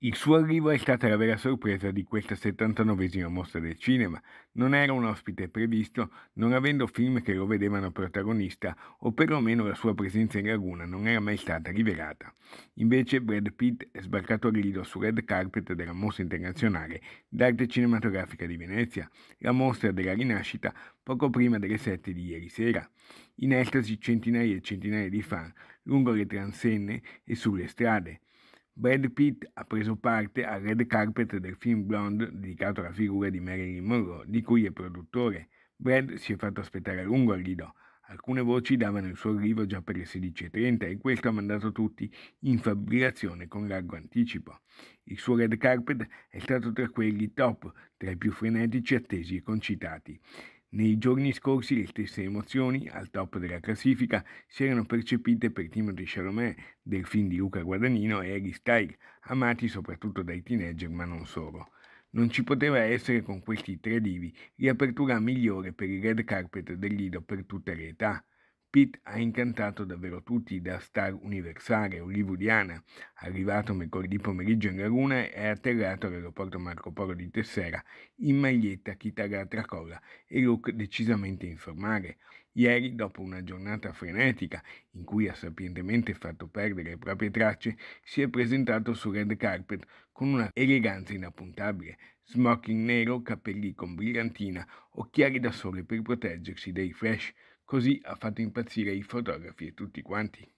Il suo arrivo è stata la vera sorpresa di questa 79esima mostra del cinema. Non era un ospite previsto, non avendo film che lo vedevano protagonista, o perlomeno la sua presenza in laguna non era mai stata rivelata. Invece Brad Pitt è sbarcato a grido sul red carpet della mostra internazionale d'arte cinematografica di Venezia, la mostra della rinascita poco prima delle 7 di ieri sera. In estasi centinaia e centinaia di fan lungo le transenne e sulle strade. Brad Pitt ha preso parte al red carpet del film Blonde dedicato alla figura di Marilyn Monroe, di cui è produttore. Brad si è fatto aspettare a lungo al Lido. Alcune voci davano il suo arrivo già per le 16.30 e questo ha mandato tutti in fabbricazione con largo anticipo. Il suo red carpet è stato tra quelli top, tra i più frenetici, attesi e concitati. Nei giorni scorsi le stesse emozioni al top della classifica si erano percepite per Timothy Chalamet del film di Luca Guadagnino e Harry Styles, amati soprattutto dai teenager ma non solo. Non ci poteva essere con questi tre divi riapertura migliore per il red carpet del Lido per tutte le età. Pitt ha incantato davvero tutti da star universale hollywoodiana, arrivato mercoledì pomeriggio in laguna e atterrato all'aeroporto Marco Polo di Tessera in maglietta, chitarra a tracolla e look decisamente informale. Ieri, dopo una giornata frenetica in cui ha sapientemente fatto perdere le proprie tracce, si è presentato su red carpet con una eleganza inappuntabile, smoking nero, capelli con brillantina, occhiali da sole per proteggersi dai flash così ha fatto impazzire i fotografi e tutti quanti.